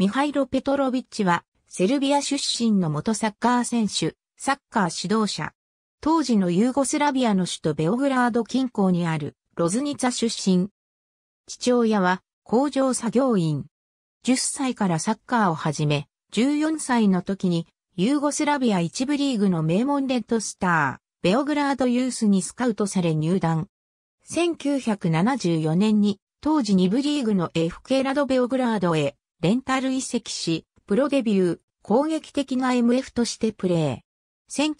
ミハイロ・ペトロビッチは、セルビア出身の元サッカー選手、サッカー指導者。当時のユーゴスラビアの首都ベオグラード近郊にあるロズニツァ出身。父親は工場作業員。10歳からサッカーを始め、14歳の時にユーゴスラビア一部リーグの名門レッドスター、ベオグラードユースにスカウトされ入団。1974年に当時2部リーグの FK ラドベオグラードへレンタル移籍し、プロデビュー、攻撃的な MF としてプレー。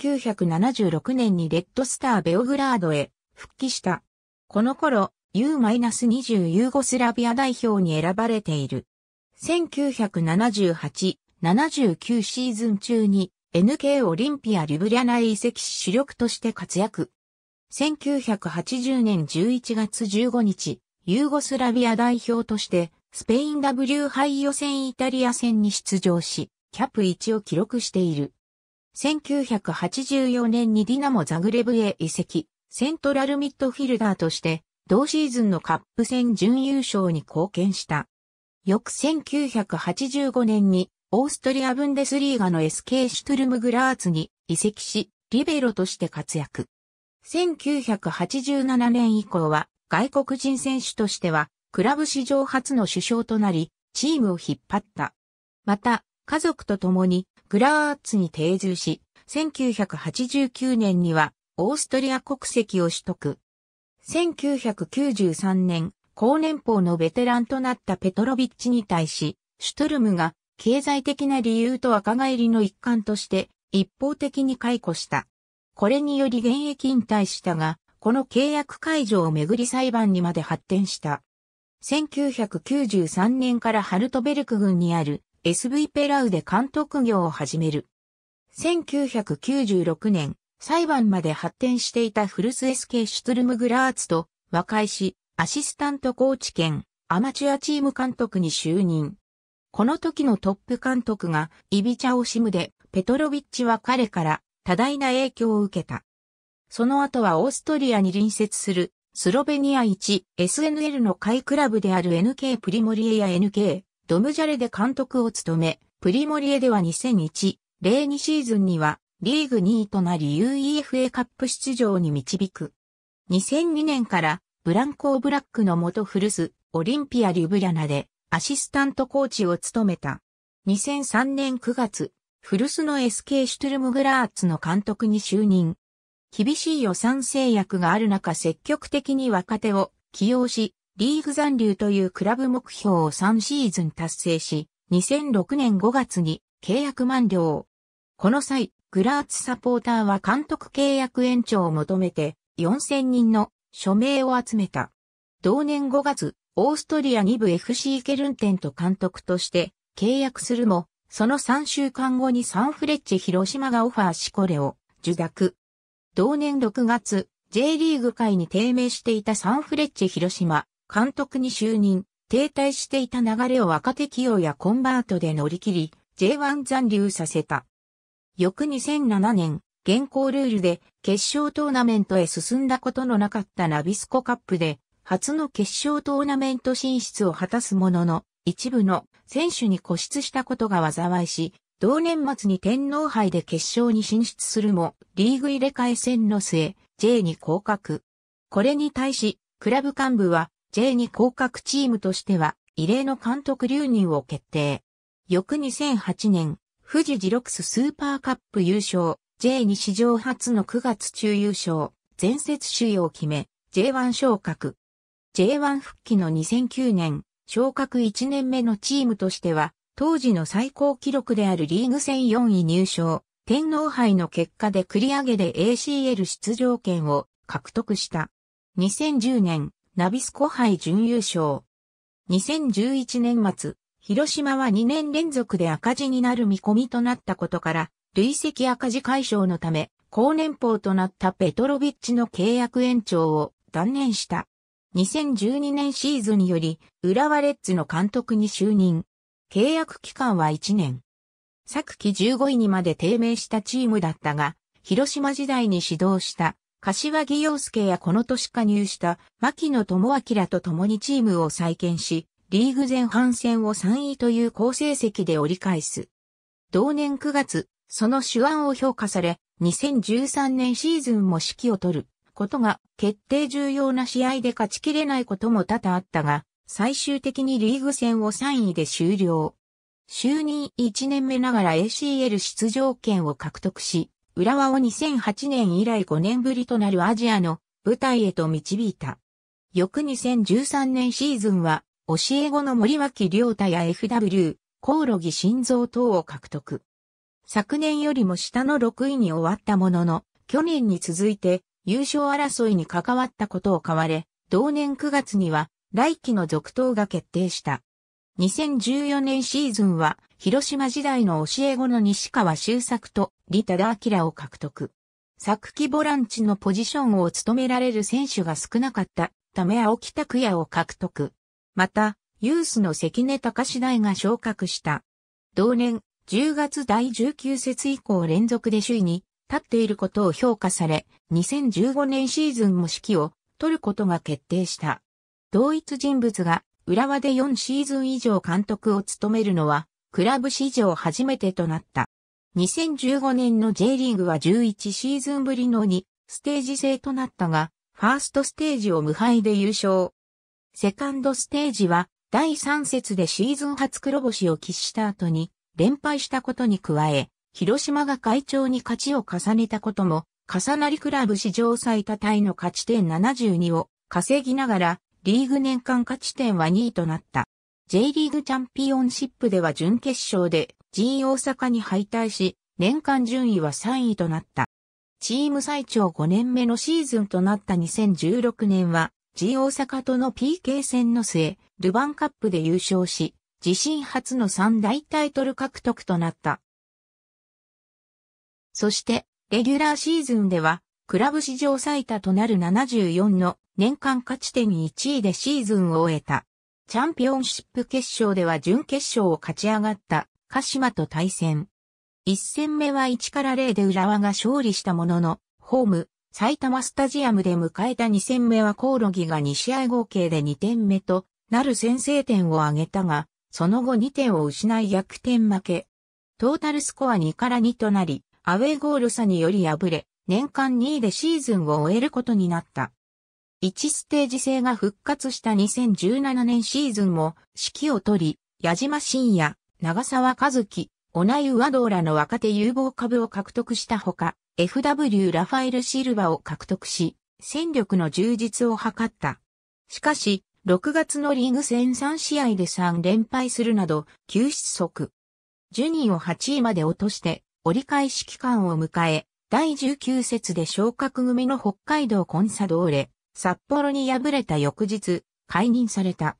1976年にレッドスターベオグラードへ復帰した。この頃、U-20 ユーゴスラビア代表に選ばれている。1978、79シーズン中に NK オリンピアリブリャナへ移籍し主力として活躍。1980年11月15日、ユーゴスラビア代表としてスペイン W 杯予選イタリア戦に出場し、キャップ1を記録している。1984年にディナモ・ザグレブへ移籍、セントラルミッドフィルダーとして、同シーズンのカップ戦準優勝に貢献した。翌1985年に、オーストリア・ブンデスリーガの SK シュトゥルム・グラーツに移籍し、リベロとして活躍。1987年以降は、外国人選手としては、クラブ史上初の首相となり、チームを引っ張った。また、家族と共にグラーツに定住し、1989年にはオーストリア国籍を取得。1993年、高年俸のベテランとなったペトロビッチに対し、シュトルムが経済的な理由と若返りの一環として一方的に解雇した。これにより現役引退したが、この契約解除をめぐり裁判にまで発展した。1993年からハルトベルク郡にある SV ペラウで監督業を始める。1996年、裁判まで発展していたフルスエスケ・シュトルムグラーツと和解し、アシスタントコーチ兼アマチュアチーム監督に就任。この時のトップ監督がイビチャオシムで、ペトロビッチは彼から多大な影響を受けた。その後はオーストリアに隣接するスロベニア 1SNL の会クラブである NK プリモリエや NK ドムジャレで監督を務め、プリモリエでは2001、02シーズンにはリーグ2位となり UEFA カップ出場に導く。2002年からブランコーブラックの元古巣オリンピア・リュブリャナでアシスタントコーチを務めた。2003年9月、古巣の SK シュトゥルムグラーツの監督に就任。厳しい予算制約がある中積極的に若手を起用し、リーグ残留というクラブ目標を3シーズン達成し、2006年5月に契約満了。この際、グラーツサポーターは監督契約延長を求めて4000人の署名を集めた。同年5月、オーストリア2部 FC ケルンテンと監督として契約するも、その3週間後にサンフレッチ広島がオファーしこれを受諾。同年6月、J リーグ界に低迷していたサンフレッチェ広島、監督に就任、停滞していた流れを若手起用やコンバートで乗り切り、J1 残留させた。翌2007年、現行ルールで決勝トーナメントへ進んだことのなかったナビスコカップで、初の決勝トーナメント進出を果たすものの、一部の選手に固執したことが災いし、同年末に天皇杯で決勝に進出するも、リーグ入れ替え戦の末、J に降格。これに対し、クラブ幹部は J に降格チームとしては、異例の監督留任を決定。翌2008年、富士ジロクススーパーカップ優勝、J2 史上初の9月中優勝、前節首位を決め、J1 昇格。J1 復帰の2009年、昇格1年目のチームとしては、当時の最高記録であるリーグ戦4位入賞、天皇杯の結果で繰り上げで ACL 出場権を獲得した。2010年、ナビスコ杯準優勝。2011年末、広島は2年連続で赤字になる見込みとなったことから、累積赤字解消のため、高年俸となったペトロビッチの契約延長を断念した。2012年シーズンより、浦和レッズの監督に就任。契約期間は1年。昨季15位にまで低迷したチームだったが、広島時代に指導した、柏木陽介やこの年加入した牧野智明と共にチームを再建し、リーグ前半戦を3位という好成績で折り返す。同年9月、その手腕を評価され、2013年シーズンも指揮を取ることが決定重要な試合で勝ちきれないことも多々あったが、最終的にリーグ戦を3位で終了。就任1年目ながら ACL 出場権を獲得し、浦和を2008年以来5年ぶりとなるアジアの舞台へと導いた。翌2013年シーズンは、教え子の森脇良太や FW、コオロギ心臓等を獲得。昨年よりも下の6位に終わったものの、去年に続いて優勝争いに関わったことを買われ、同年9月には来季の続投が決定した。2014年シーズンは、広島時代の教え子の西川修作と利忠明を獲得。作期ボランチのポジションを務められる選手が少なかったため青木拓也を獲得。また、ユースの関根隆次大が昇格した。同年、10月第19節以降連続で首位に立っていることを評価され、2015年シーズンも指揮を取ることが決定した。同一人物が浦和で4シーズン以上監督を務めるのは、クラブ史上初めてとなった。2015年の J リーグは11シーズンぶりの2ステージ制となったが、ファーストステージを無敗で優勝。セカンドステージは第3節でシーズン初黒星を喫した後に連敗したことに加え、広島が会長に勝ちを重ねたことも、重なりクラブ史上最多タイの勝ち点72を稼ぎながらリーグ年間勝ち点は2位となった。J リーグチャンピオンシップでは準決勝で G 大阪に敗退し、年間順位は3位となった。チーム最長5年目のシーズンとなった2016年は、G 大阪との PK 戦の末、ルヴァンカップで優勝し、自身初の3大タイトル獲得となった。そして、レギュラーシーズンでは、クラブ史上最多となる74の年間勝ち点1位でシーズンを終えた。チャンピオンシップ決勝では準決勝を勝ち上がった鹿島と対戦。1戦目は1から0で浦和が勝利したものの、ホーム、埼玉スタジアムで迎えた2戦目はコオロギが2試合合計で2点目となる先制点を挙げたが、その後2点を失い逆転負け。トータルスコア2から2となり、アウェーゴール差により敗れ、年間2位でシーズンを終えることになった。1ステージ制が復活した2017年シーズンも指揮を取り、矢島信也、長沢和樹、オナ和道らの若手有望株を獲得したほか、FW ラファエル・シルバを獲得し、戦力の充実を図った。しかし、6月のリーグ戦3試合で3連敗するなど、急失速。順位を8位まで落として、折り返し期間を迎え、第19節で昇格組の北海道コンサドーレ、札幌に敗れた翌日、解任された。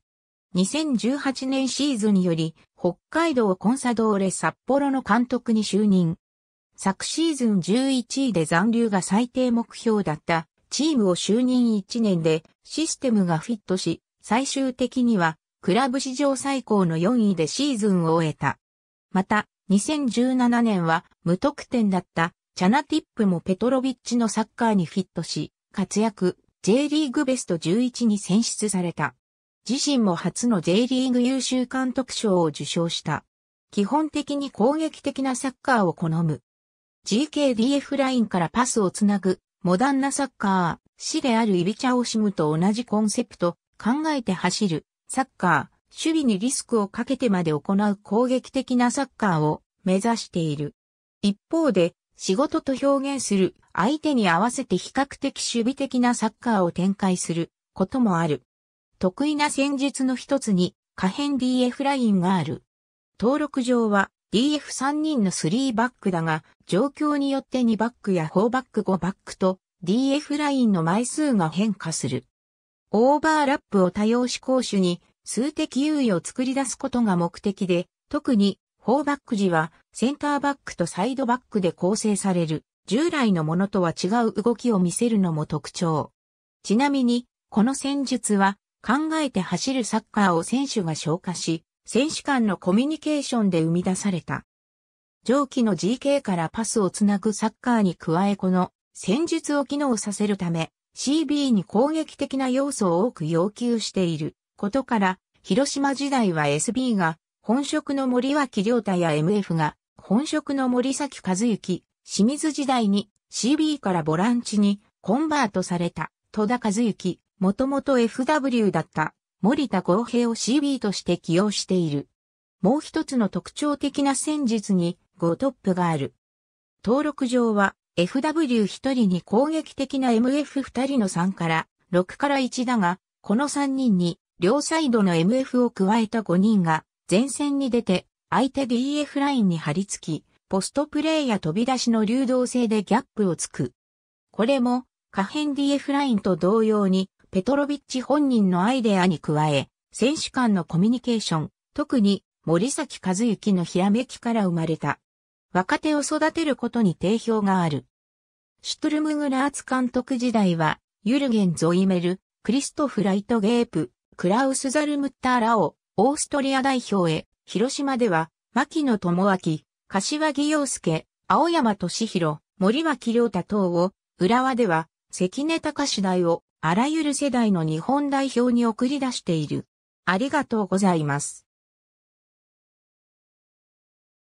2018年シーズンにより、北海道コンサドーレ札幌の監督に就任。昨シーズン11位で残留が最低目標だったチームを就任1年でシステムがフィットし、最終的にはクラブ史上最高の4位でシーズンを終えた。また、2017年は無得点だったチャナティップもペトロビッチのサッカーにフィットし、活躍、J リーグベスト11に選出された。自身も初の J リーグ優秀監督賞を受賞した。基本的に攻撃的なサッカーを好む。GKDF ラインからパスをつなぐ、モダンなサッカー、死であるイビチャオシムと同じコンセプト、考えて走る、サッカー、守備にリスクをかけてまで行う攻撃的なサッカーを目指している。一方で、仕事と表現する、相手に合わせて比較的守備的なサッカーを展開することもある。得意な戦術の一つに、可変 DF ラインがある。登録上は DF3 人の3バックだが、状況によって2バックや4バック5バックと DF ラインの枚数が変化する。オーバーラップを多用し攻守に数的優位を作り出すことが目的で、特にフォーバック時はセンターバックとサイドバックで構成される従来のものとは違う動きを見せるのも特徴。ちなみに、この戦術は考えて走るサッカーを選手が消化し、選手間のコミュニケーションで生み出された。上記の GK からパスをつなぐサッカーに加えこの戦術を機能させるため CB に攻撃的な要素を多く要求していることから広島時代は SB が本職の森脇良太や MF が、本職の森崎和幸、清水時代に CB からボランチにコンバートされた戸田和幸、もともと FW だった森田豪平を CB として起用している。もう一つの特徴的な戦術に5トップがある。登録上は FW1 人に攻撃的な MF2 人の3から6から1だが、この3人に両サイドの MF を加えた5人が前線に出て、相手 DF ラインに張り付き、ポストプレーや飛び出しの流動性でギャップをつく。これも、可変 DF ラインと同様に、ペトロビッチ本人のアイデアに加え、選手間のコミュニケーション、特に森崎和幸のひらめきから生まれた。若手を育てることに定評がある。シュトルムグラーツ監督時代は、ユルゲン・ゾイメル、クリストフ・ライトゲープ、クラウス・ザルムッターラオ、オーストリア代表へ、広島では、牧野智明、柏木陽介、青山敏弘、森脇良太等を、浦和では、関根隆大を、あらゆる世代の日本代表に送り出している。ありがとうございます。